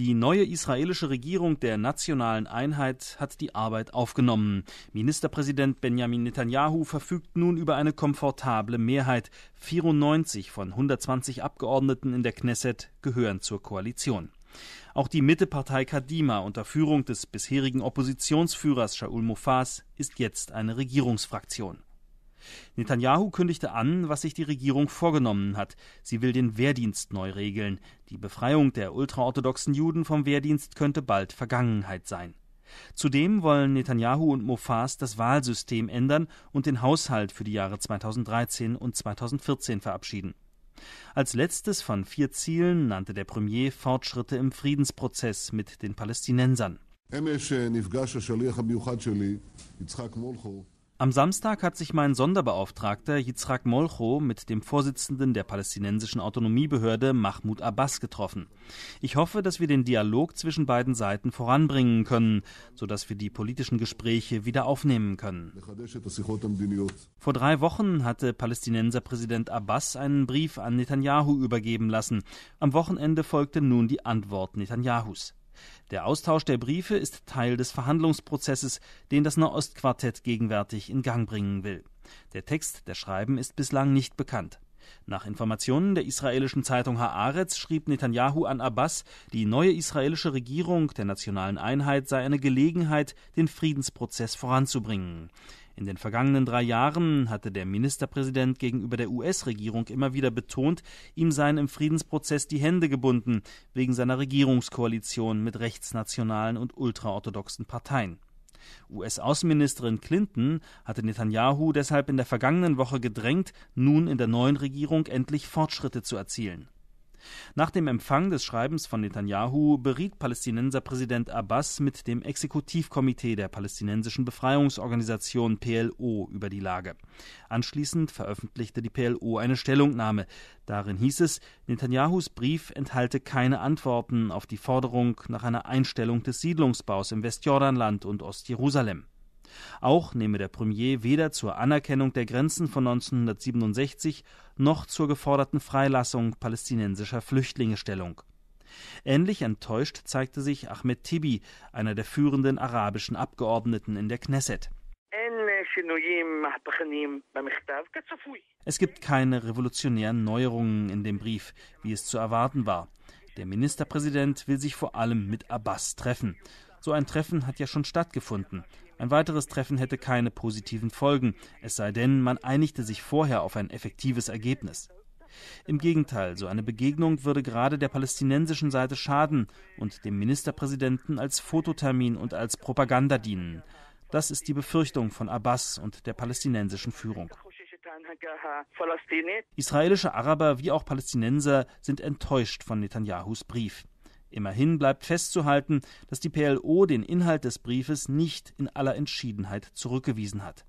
Die neue israelische Regierung der nationalen Einheit hat die Arbeit aufgenommen. Ministerpräsident Benjamin Netanyahu verfügt nun über eine komfortable Mehrheit. 94 von 120 Abgeordneten in der Knesset gehören zur Koalition. Auch die Mittepartei Kadima unter Führung des bisherigen Oppositionsführers Shaul Mofas ist jetzt eine Regierungsfraktion. Netanyahu kündigte an, was sich die Regierung vorgenommen hat. Sie will den Wehrdienst neu regeln. Die Befreiung der ultraorthodoxen Juden vom Wehrdienst könnte bald Vergangenheit sein. Zudem wollen Netanyahu und Mofas das Wahlsystem ändern und den Haushalt für die Jahre 2013 und 2014 verabschieden. Als letztes von vier Zielen nannte der Premier Fortschritte im Friedensprozess mit den Palästinensern. Am Samstag hat sich mein Sonderbeauftragter Yitzhak Molcho mit dem Vorsitzenden der palästinensischen Autonomiebehörde Mahmoud Abbas getroffen. Ich hoffe, dass wir den Dialog zwischen beiden Seiten voranbringen können, sodass wir die politischen Gespräche wieder aufnehmen können. Vor drei Wochen hatte Palästinenser Präsident Abbas einen Brief an Netanyahu übergeben lassen. Am Wochenende folgte nun die Antwort Netanyahus. Der Austausch der Briefe ist Teil des Verhandlungsprozesses, den das Nahostquartett gegenwärtig in Gang bringen will. Der Text der Schreiben ist bislang nicht bekannt. Nach Informationen der israelischen Zeitung Haaretz schrieb Netanyahu an Abbas, die neue israelische Regierung der nationalen Einheit sei eine Gelegenheit, den Friedensprozess voranzubringen. In den vergangenen drei Jahren hatte der Ministerpräsident gegenüber der US-Regierung immer wieder betont, ihm seien im Friedensprozess die Hände gebunden, wegen seiner Regierungskoalition mit rechtsnationalen und ultraorthodoxen Parteien. US-Außenministerin Clinton hatte Netanyahu deshalb in der vergangenen Woche gedrängt, nun in der neuen Regierung endlich Fortschritte zu erzielen nach dem Empfang des Schreibens von Netanyahu beriet Palästinenserpräsident Abbas mit dem Exekutivkomitee der palästinensischen Befreiungsorganisation PLO über die Lage. Anschließend veröffentlichte die PLO eine Stellungnahme. Darin hieß es, Netanyahus Brief enthalte keine Antworten auf die Forderung nach einer Einstellung des Siedlungsbaus im Westjordanland und Ostjerusalem. Auch nehme der Premier weder zur Anerkennung der Grenzen von 1967 noch zur geforderten Freilassung palästinensischer Flüchtlinge Stellung. Ähnlich enttäuscht zeigte sich Ahmed Tibi, einer der führenden arabischen Abgeordneten in der Knesset. Es gibt keine revolutionären Neuerungen in dem Brief, wie es zu erwarten war. Der Ministerpräsident will sich vor allem mit Abbas treffen. So ein Treffen hat ja schon stattgefunden. Ein weiteres Treffen hätte keine positiven Folgen, es sei denn, man einigte sich vorher auf ein effektives Ergebnis. Im Gegenteil, so eine Begegnung würde gerade der palästinensischen Seite schaden und dem Ministerpräsidenten als Fototermin und als Propaganda dienen. Das ist die Befürchtung von Abbas und der palästinensischen Führung. Israelische Araber wie auch Palästinenser sind enttäuscht von Netanyahus Brief. Immerhin bleibt festzuhalten, dass die PLO den Inhalt des Briefes nicht in aller Entschiedenheit zurückgewiesen hat